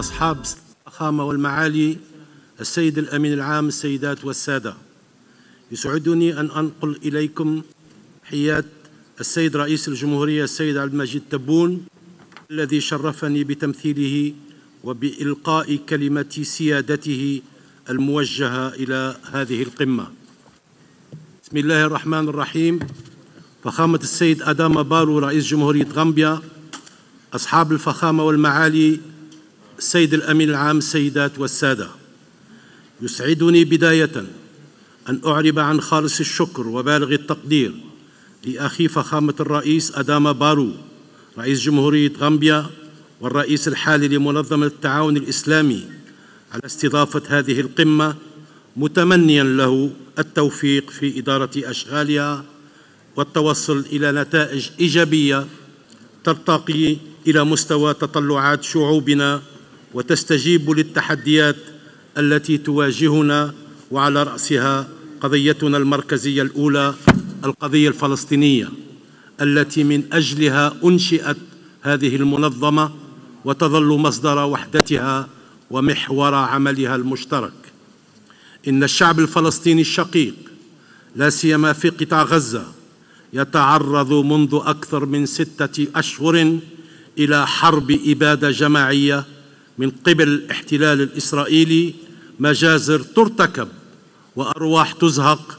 أصحاب الفخامة والمعالي السيد الأمين العام السيدات والسادة يسعدني أن أنقل إليكم تحيات السيد رئيس الجمهورية السيد عبد المجيد تبون الذي شرفني بتمثيله وبإلقاء كلمة سيادته الموجهة إلى هذه القمة بسم الله الرحمن الرحيم فخامة السيد أداما بارو رئيس جمهورية غامبيا أصحاب الفخامة والمعالي السيد الأمين العام السيدات والسادة يسعدني بداية أن أعرب عن خالص الشكر وبالغ التقدير لأخي فخامة الرئيس أداما بارو رئيس جمهورية غامبيا والرئيس الحالي لمنظمة التعاون الإسلامي على استضافة هذه القمة متمنيا له التوفيق في إدارة أشغالها والتوصل إلى نتائج إيجابية ترتقي إلى مستوى تطلعات شعوبنا وتستجيب للتحديات التي تواجهنا وعلى رأسها قضيتنا المركزية الأولى القضية الفلسطينية التي من أجلها أنشئت هذه المنظمة وتظل مصدر وحدتها ومحور عملها المشترك إن الشعب الفلسطيني الشقيق لا سيما في قطاع غزة يتعرض منذ أكثر من ستة أشهر إلى حرب إبادة جماعية من قبل الاحتلال الإسرائيلي مجازر ترتكب وأرواح تزهق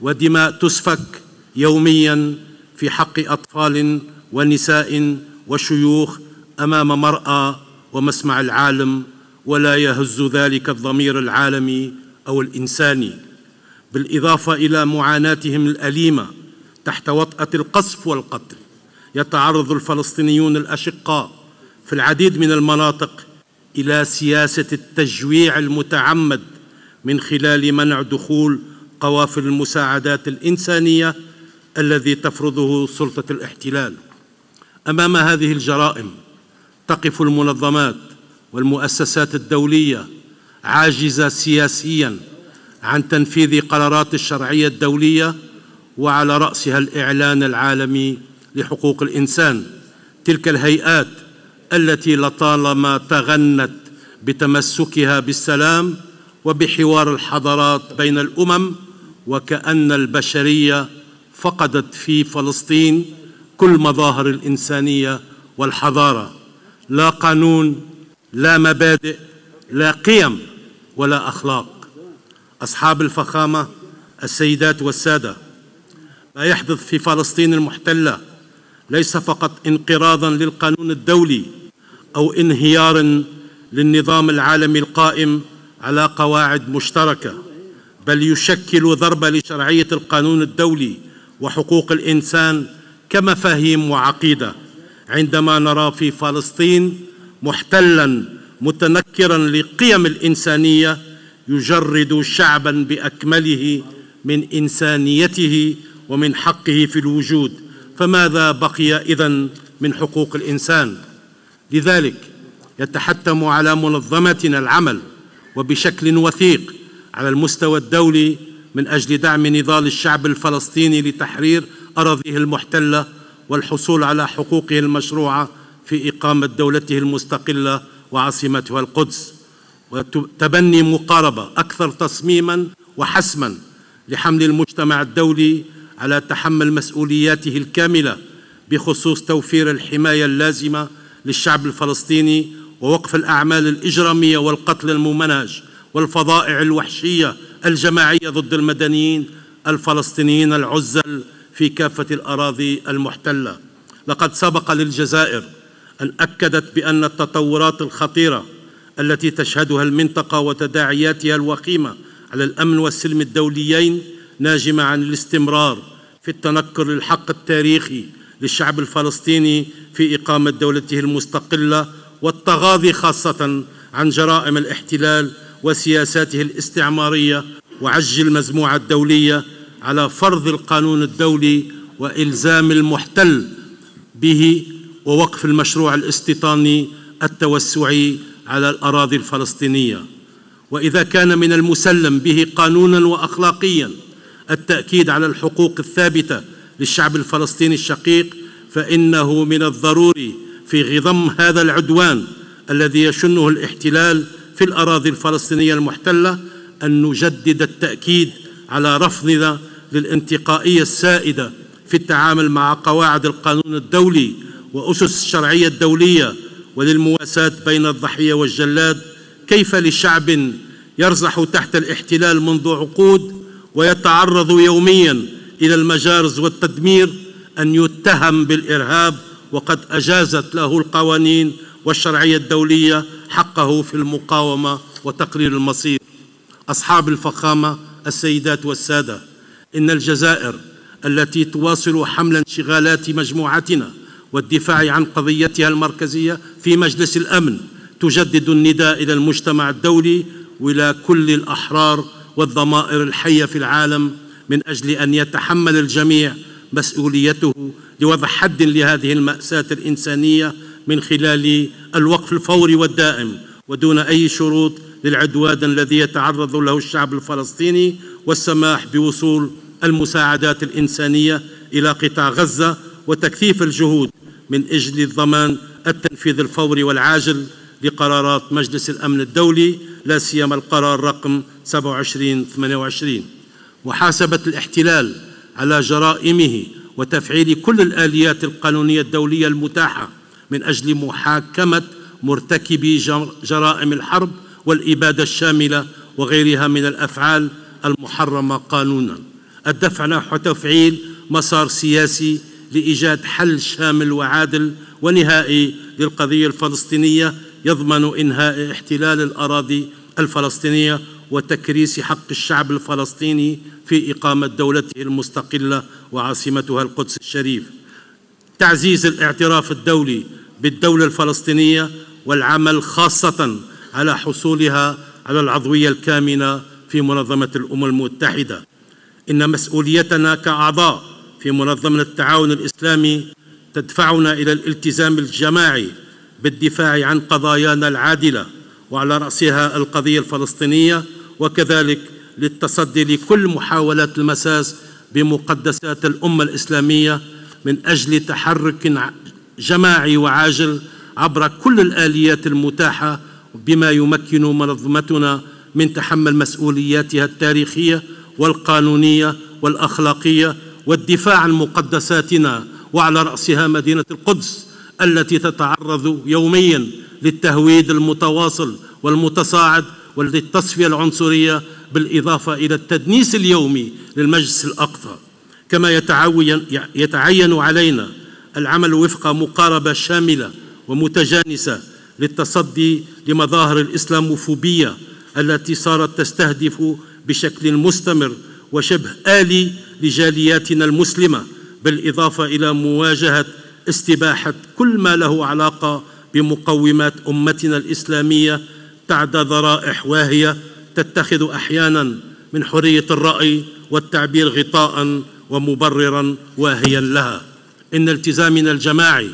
ودماء تسفك يوميا في حق أطفال ونساء وشيوخ أمام مرأة ومسمع العالم ولا يهز ذلك الضمير العالمي أو الإنساني بالإضافة إلى معاناتهم الأليمة تحت وطأة القصف والقتل يتعرض الفلسطينيون الأشقاء في العديد من المناطق إلى سياسة التجويع المتعمد من خلال منع دخول قوافل المساعدات الإنسانية الذي تفرضه سلطة الاحتلال أمام هذه الجرائم تقف المنظمات والمؤسسات الدولية عاجزة سياسياً عن تنفيذ قرارات الشرعية الدولية وعلى رأسها الإعلان العالمي لحقوق الإنسان تلك الهيئات التي لطالما تغنت بتمسكها بالسلام وبحوار الحضارات بين الامم وكان البشريه فقدت في فلسطين كل مظاهر الانسانيه والحضاره لا قانون لا مبادئ لا قيم ولا اخلاق اصحاب الفخامه السيدات والساده ما يحدث في فلسطين المحتله ليس فقط انقراضا للقانون الدولي أو انهيار للنظام العالمي القائم على قواعد مشتركة بل يشكل ضربة لشرعية القانون الدولي وحقوق الإنسان كمفاهيم وعقيدة عندما نرى في فلسطين محتلا متنكرا لقيم الإنسانية يجرد شعبا بأكمله من إنسانيته ومن حقه في الوجود فماذا بقي إذن من حقوق الإنسان؟ لذلك يتحتم على منظمتنا العمل وبشكل وثيق على المستوى الدولي من أجل دعم نضال الشعب الفلسطيني لتحرير أراضيه المحتلة والحصول على حقوقه المشروعة في إقامة دولته المستقلة وعاصمتها القدس وتبني مقاربة أكثر تصميما وحسما لحمل المجتمع الدولي على تحمل مسؤولياته الكاملة بخصوص توفير الحماية اللازمة للشعب الفلسطيني ووقف الأعمال الإجرامية والقتل الممنهج والفظائع الوحشية الجماعية ضد المدنيين الفلسطينيين العزل في كافة الأراضي المحتلة لقد سبق للجزائر أن أكدت بأن التطورات الخطيرة التي تشهدها المنطقة وتداعياتها الوخيمة على الأمن والسلم الدوليين ناجمة عن الاستمرار في التنكر للحق التاريخي للشعب الفلسطيني في إقامة دولته المستقلة والتغاضي خاصة عن جرائم الاحتلال وسياساته الاستعمارية وعج المجموعة الدولية على فرض القانون الدولي وإلزام المحتل به ووقف المشروع الاستيطاني التوسعي على الأراضي الفلسطينية وإذا كان من المسلم به قانونا وأخلاقيا التأكيد على الحقوق الثابتة للشعب الفلسطيني الشقيق فإنه من الضروري في غضم هذا العدوان الذي يشنه الاحتلال في الأراضي الفلسطينية المحتلة أن نجدد التأكيد على رفضنا للانتقائية السائدة في التعامل مع قواعد القانون الدولي وأسس الشرعية الدولية وللمواساة بين الضحية والجلاد كيف لشعب يرزح تحت الاحتلال منذ عقود ويتعرض يومياً إلى المجارز والتدمير أن يتهم بالإرهاب وقد أجازت له القوانين والشرعية الدولية حقه في المقاومة وتقرير المصير أصحاب الفخامة السيدات والسادة إن الجزائر التي تواصل حمل انشغالات مجموعتنا والدفاع عن قضيتها المركزية في مجلس الأمن تجدد النداء إلى المجتمع الدولي وإلى كل الأحرار والضمائر الحية في العالم من أجل أن يتحمل الجميع مسؤوليته لوضع حد لهذه المأساة الإنسانية من خلال الوقف الفوري والدائم ودون أي شروط للعدوان الذي يتعرض له الشعب الفلسطيني والسماح بوصول المساعدات الإنسانية إلى قطاع غزة وتكثيف الجهود من أجل الضمان التنفيذ الفوري والعاجل لقرارات مجلس الأمن الدولي لا سيما القرار رقم 2728 محاسبة الاحتلال على جرائمه وتفعيل كل الآليات القانونية الدولية المتاحة من أجل محاكمة مرتكبي جرائم الحرب والإبادة الشاملة وغيرها من الأفعال المحرمة قانونا الدفع نحو تفعيل مسار سياسي لإيجاد حل شامل وعادل ونهائي للقضية الفلسطينية يضمن إنهاء احتلال الأراضي الفلسطينية وتكريس حق الشعب الفلسطيني في إقامة دولته المستقلة وعاصمتها القدس الشريف تعزيز الاعتراف الدولي بالدولة الفلسطينية والعمل خاصة على حصولها على العضوية الكامنة في منظمة الأمم المتحدة إن مسؤوليتنا كأعضاء في منظمة التعاون الإسلامي تدفعنا إلى الالتزام الجماعي بالدفاع عن قضايانا العادلة وعلى رأسها القضية الفلسطينية وكذلك للتصدي لكل محاولات المساس بمقدسات الأمة الإسلامية من أجل تحرك جماعي وعاجل عبر كل الآليات المتاحة بما يمكن منظمتنا من تحمل مسؤولياتها التاريخية والقانونية والأخلاقية والدفاع عن مقدساتنا وعلى رأسها مدينة القدس التي تتعرض يوميا للتهويد المتواصل والمتصاعد وللتصفية العنصرية بالإضافة إلى التدنيس اليومي للمجلس الأقصى كما يتعين علينا العمل وفق مقاربة شاملة ومتجانسة للتصدي لمظاهر الإسلاموفوبية التي صارت تستهدف بشكل مستمر وشبه آلي لجالياتنا المسلمة بالإضافة إلى مواجهة استباحة كل ما له علاقة بمقومات أمتنا الإسلامية تعدى ذرائح واهية تتخذ أحيانا من حرية الرأي والتعبير غطاء ومبررا واهيا لها إن التزامنا الجماعي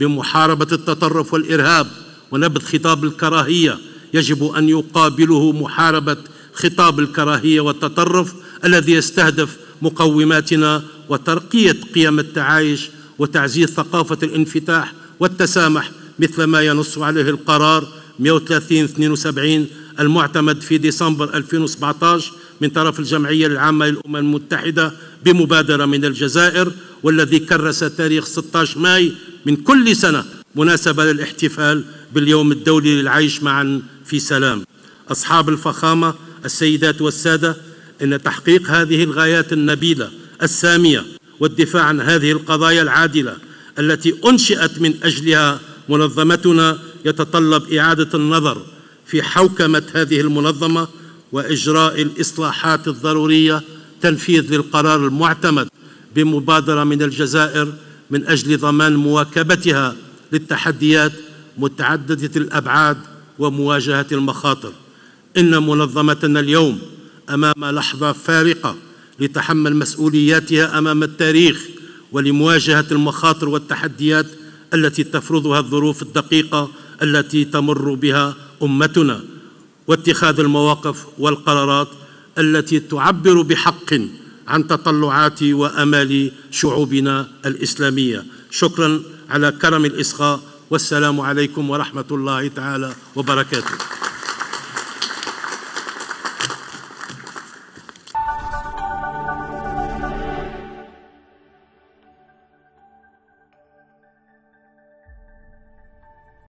بمحاربة التطرف والإرهاب ونبذ خطاب الكراهية يجب أن يقابله محاربة خطاب الكراهية والتطرف الذي يستهدف مقوماتنا وترقية قيم التعايش وتعزيز ثقافة الانفتاح والتسامح مثل ما ينص عليه القرار 130 72 المعتمد في ديسمبر 2017 من طرف الجمعية العامة للأمم المتحدة بمبادرة من الجزائر والذي كرس تاريخ 16 ماي من كل سنة مناسبة للاحتفال باليوم الدولي للعيش معا في سلام أصحاب الفخامة السيدات والسادة إن تحقيق هذه الغايات النبيلة السامية والدفاع عن هذه القضايا العادلة التي أنشئت من أجلها منظمتنا يتطلب إعادة النظر في حوكمة هذه المنظمة وإجراء الإصلاحات الضرورية تنفيذ للقرار المعتمد بمبادرة من الجزائر من أجل ضمان مواكبتها للتحديات متعددة الأبعاد ومواجهة المخاطر إن منظمتنا اليوم أمام لحظة فارقة لتحمل مسؤولياتها أمام التاريخ ولمواجهة المخاطر والتحديات التي تفرضها الظروف الدقيقة التي تمر بها امتنا واتخاذ المواقف والقرارات التي تعبر بحق عن تطلعات وامال شعوبنا الاسلاميه شكرا على كرم الإسخاء والسلام عليكم ورحمة الله تعالى وبركاته